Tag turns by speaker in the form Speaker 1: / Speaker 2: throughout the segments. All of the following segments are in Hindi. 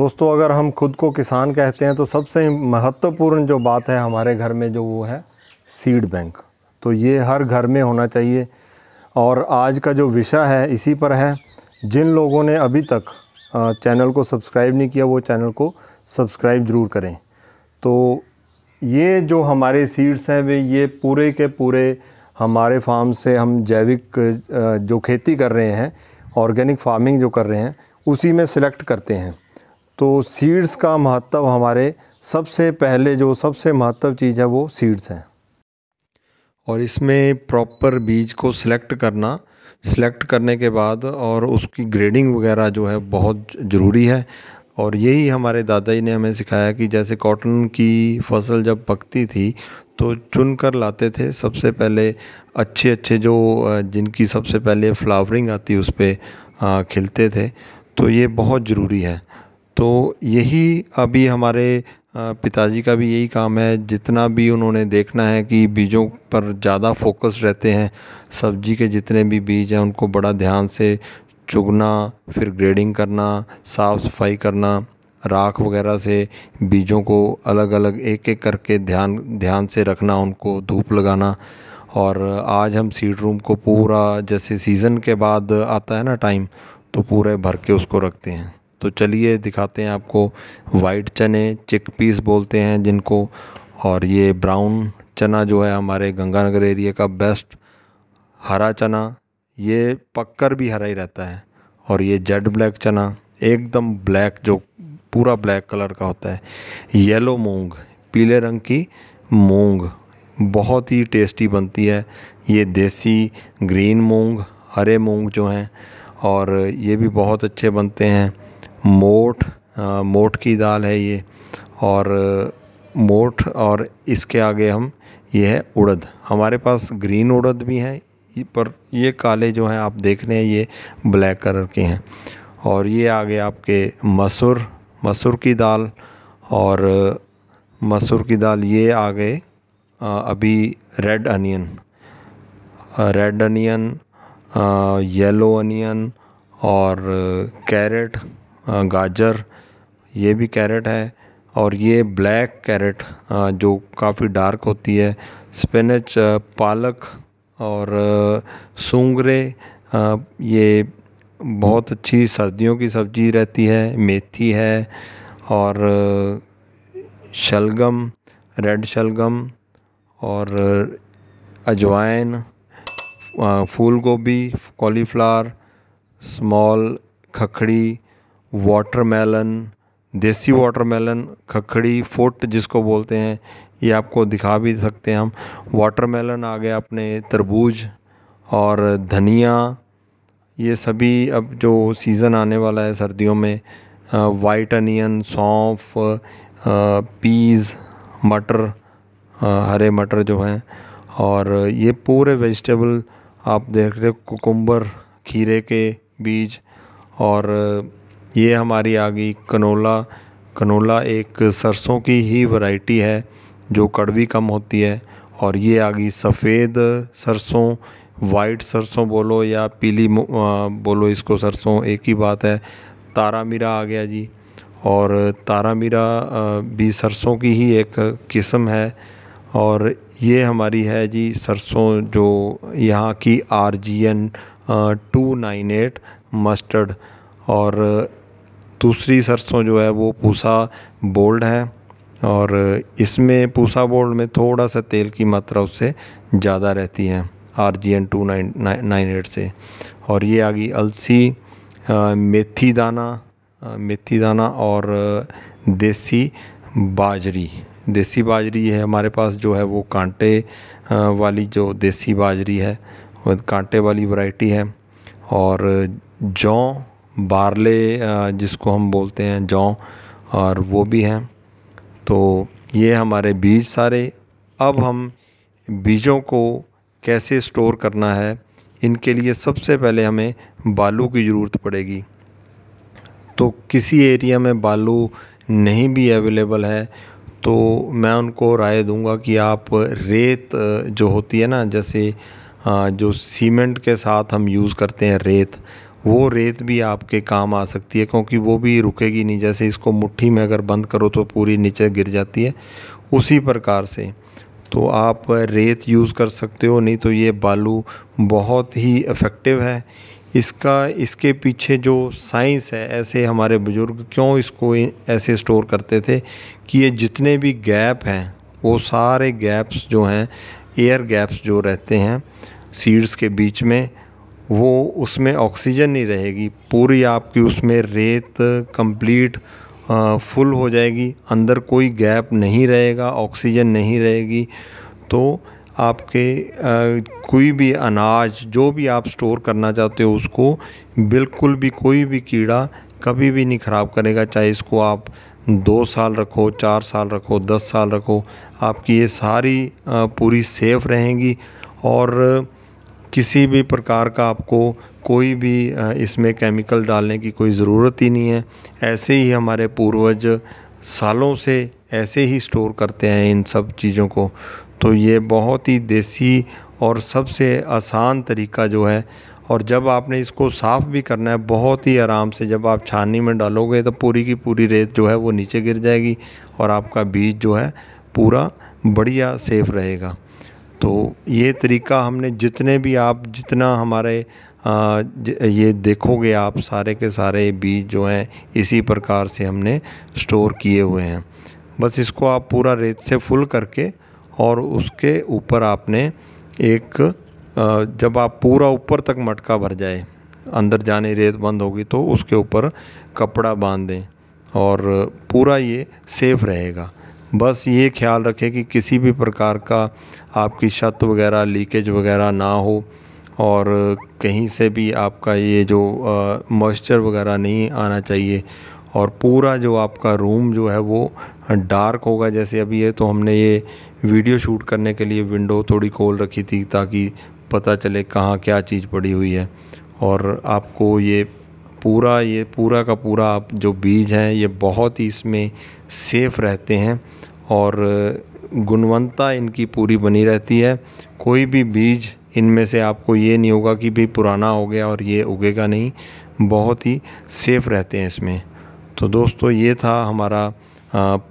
Speaker 1: दोस्तों अगर हम खुद को किसान कहते हैं तो सबसे महत्वपूर्ण जो बात है हमारे घर में जो वो है सीड बैंक तो ये हर घर में होना चाहिए और आज का जो विषय है इसी पर है जिन लोगों ने अभी तक चैनल को सब्सक्राइब नहीं किया वो चैनल को सब्सक्राइब ज़रूर करें तो ये जो हमारे सीड्स हैं वे ये पूरे के पूरे हमारे फार्म से हम जैविक जो खेती कर रहे हैं ऑर्गेनिक फार्मिंग जो कर रहे हैं उसी में सिलेक्ट करते हैं तो सीड्स का महत्व हमारे सबसे पहले जो सबसे महत्व चीज़ है वो सीड्स हैं और इसमें प्रॉपर बीज को सिलेक्ट करना सिलेक्ट करने के बाद और उसकी ग्रेडिंग वगैरह जो है बहुत ज़रूरी है और यही हमारे दादाजी ने हमें सिखाया कि जैसे कॉटन की फसल जब पकती थी तो चुन कर लाते थे सबसे पहले अच्छे अच्छे जो जिनकी सबसे पहले फ्लावरिंग आती उस पर खिलते थे तो ये बहुत ज़रूरी है तो यही अभी हमारे पिताजी का भी यही काम है जितना भी उन्होंने देखना है कि बीजों पर ज़्यादा फोकस रहते हैं सब्जी के जितने भी बीज हैं उनको बड़ा ध्यान से चुगना फिर ग्रेडिंग करना साफ़ सफाई करना राख वगैरह से बीजों को अलग अलग एक एक करके ध्यान ध्यान से रखना उनको धूप लगाना और आज हम सीड रूम को पूरा जैसे सीज़न के बाद आता है ना टाइम तो पूरे भर के उसको रखते हैं तो चलिए दिखाते हैं आपको वाइट चने चिक पीस बोलते हैं जिनको और ये ब्राउन चना जो है हमारे गंगानगर एरिया का बेस्ट हरा चना ये पककर भी हरा ही रहता है और ये जेड ब्लैक चना एकदम ब्लैक जो पूरा ब्लैक कलर का होता है येलो मूंग पीले रंग की मूंग बहुत ही टेस्टी बनती है ये देसी ग्रीन मूंग हरे मूंग जो हैं और ये भी बहुत अच्छे बनते हैं मोठ मोठ की दाल है ये और मोठ और इसके आगे हम ये है उड़द हमारे पास ग्रीन उड़द भी हैं पर ये काले जो हैं आप देख रहे हैं ये ब्लैक कलर के हैं और ये आगे आपके मसूर मसूर की दाल और मसूर की दाल ये आ गए अभी red onion red onion yellow onion और कैरेट गाजर ये भी कैरेट है और ये ब्लैक कैरेट जो काफ़ी डार्क होती है स्पिनच पालक और सूंगरे ये बहुत अच्छी सर्दियों की सब्जी रहती है मेथी है और शलगम रेड शलगम और अजवाइन फूल गोभी कॉलीफ्लावर स्मॉल खखड़ी वाटरमेलन देसी वाटरमेलन खखड़ी फुट जिसको बोलते हैं ये आपको दिखा भी सकते हैं हम वाटरमेलन आ गया अपने तरबूज और धनिया ये सभी अब जो सीज़न आने वाला है सर्दियों में वाइट अनियन सौंफ पीज़ मटर हरे मटर जो हैं और ये पूरे वेजिटेबल आप देख रहे हो कुकुम्बर खीरे के बीज और ये हमारी आ गई कनोला कनोला एक सरसों की ही वैरायटी है जो कड़वी कम होती है और ये आ गई सफ़ेद सरसों वाइट सरसों बोलो या पीली बोलो इसको सरसों एक ही बात है तारा मीरा आ गया जी और तारा मीरा भी सरसों की ही एक किस्म है और ये हमारी है जी सरसों जो यहाँ की R G N two nine eight mustard और दूसरी सरसों जो है वो पूसा बोल्ड है और इसमें पूसा बोल्ड में थोड़ा सा तेल की मात्रा उससे ज़्यादा रहती है R G N two nine nine eight से और ये आ गई अलसी मेथी दाना मेथी दाना और देसी बाजरी देसी बाजरी है हमारे पास जो है वो कांटे वाली जो देसी बाजरी है कांटे वाली वैरायटी है और जौ बारले जिसको हम बोलते हैं जौ और वो भी हैं तो ये हमारे बीज सारे अब हम बीजों को कैसे स्टोर करना है इनके लिए सबसे पहले हमें बालू की ज़रूरत पड़ेगी तो किसी एरिया में बालू नहीं भी अवेलेबल है तो मैं उनको राय दूंगा कि आप रेत जो होती है ना जैसे जो सीमेंट के साथ हम यूज़ करते हैं रेत वो रेत भी आपके काम आ सकती है क्योंकि वो भी रुकेगी नहीं जैसे इसको मुट्ठी में अगर बंद करो तो पूरी नीचे गिर जाती है उसी प्रकार से तो आप रेत यूज़ कर सकते हो नहीं तो ये बालू बहुत ही इफ़ेक्टिव है इसका इसके पीछे जो साइंस है ऐसे हमारे बुज़ुर्ग क्यों इसको ऐसे स्टोर करते थे कि ये जितने भी गैप हैं वो सारे गैप्स जो हैं एयर गैप्स जो रहते हैं सीड्स के बीच में वो उसमें ऑक्सीजन नहीं रहेगी पूरी आपकी उसमें रेत कंप्लीट फुल हो जाएगी अंदर कोई गैप नहीं रहेगा ऑक्सीजन नहीं रहेगी तो आपके कोई भी अनाज जो भी आप स्टोर करना चाहते हो उसको बिल्कुल भी कोई भी कीड़ा कभी भी नहीं ख़राब करेगा चाहे इसको आप दो साल रखो चार साल रखो दस साल रखो आपकी ये सारी पूरी सेफ़ रहेंगी और किसी भी प्रकार का आपको कोई भी इसमें केमिकल डालने की कोई ज़रूरत ही नहीं है ऐसे ही हमारे पूर्वज सालों से ऐसे ही स्टोर करते हैं इन सब चीज़ों को तो ये बहुत ही देसी और सबसे आसान तरीका जो है और जब आपने इसको साफ़ भी करना है बहुत ही आराम से जब आप छाननी में डालोगे तो पूरी की पूरी रेत जो है वो नीचे गिर जाएगी और आपका बीज जो है पूरा बढ़िया सेफ़ रहेगा तो ये तरीका हमने जितने भी आप जितना हमारे आ, ये देखोगे आप सारे के सारे बीज जो हैं इसी प्रकार से हमने स्टोर किए हुए हैं बस इसको आप पूरा रेत से फुल करके और उसके ऊपर आपने एक आ, जब आप पूरा ऊपर तक मटका भर जाए अंदर जाने रेत बंद होगी तो उसके ऊपर कपड़ा बांध दें और पूरा ये सेफ़ रहेगा बस ये ख्याल रखें कि किसी भी प्रकार का आपकी छत वगैरह लीकेज वगैरह ना हो और कहीं से भी आपका ये जो मॉइस्चर वगैरह नहीं आना चाहिए और पूरा जो आपका रूम जो है वो डार्क होगा जैसे अभी है तो हमने ये वीडियो शूट करने के लिए विंडो थोड़ी खोल रखी थी ताकि पता चले कहाँ क्या चीज़ पड़ी हुई है और आपको ये पूरा ये पूरा का पूरा आप जो बीज हैं ये बहुत ही इसमें सेफ़ रहते हैं और गुणवत्ता इनकी पूरी बनी रहती है कोई भी बीज इनमें से आपको ये नहीं होगा कि भी पुराना हो गया और ये उगेगा नहीं बहुत ही सेफ़ रहते हैं इसमें तो दोस्तों ये था हमारा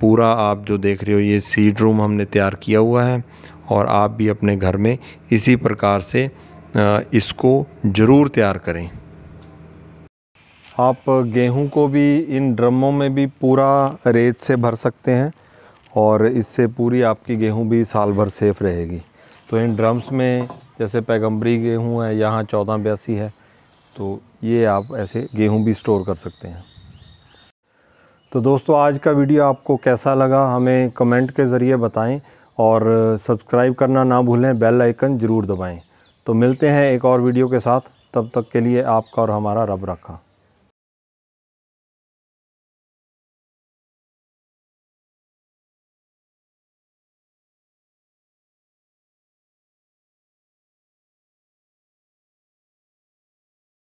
Speaker 1: पूरा आप जो देख रहे हो ये सीड रूम हमने तैयार किया हुआ है और आप भी अपने घर में इसी प्रकार से इसको ज़रूर तैयार करें आप गेहूं को भी इन ड्रमों में भी पूरा रेत से भर सकते हैं और इससे पूरी आपकी गेहूं भी साल भर सेफ़ रहेगी तो इन ड्रम्स में जैसे पैगम्बरी गेहूं है यहाँ चौदह बयासी है तो ये आप ऐसे गेहूं भी स्टोर कर सकते हैं तो दोस्तों आज का वीडियो आपको कैसा लगा हमें कमेंट के ज़रिए बताएं और सब्सक्राइब करना ना भूलें बेल आइकन ज़रूर दबाएं तो मिलते हैं एक और वीडियो के साथ तब तक के लिए आपका और हमारा रब रखा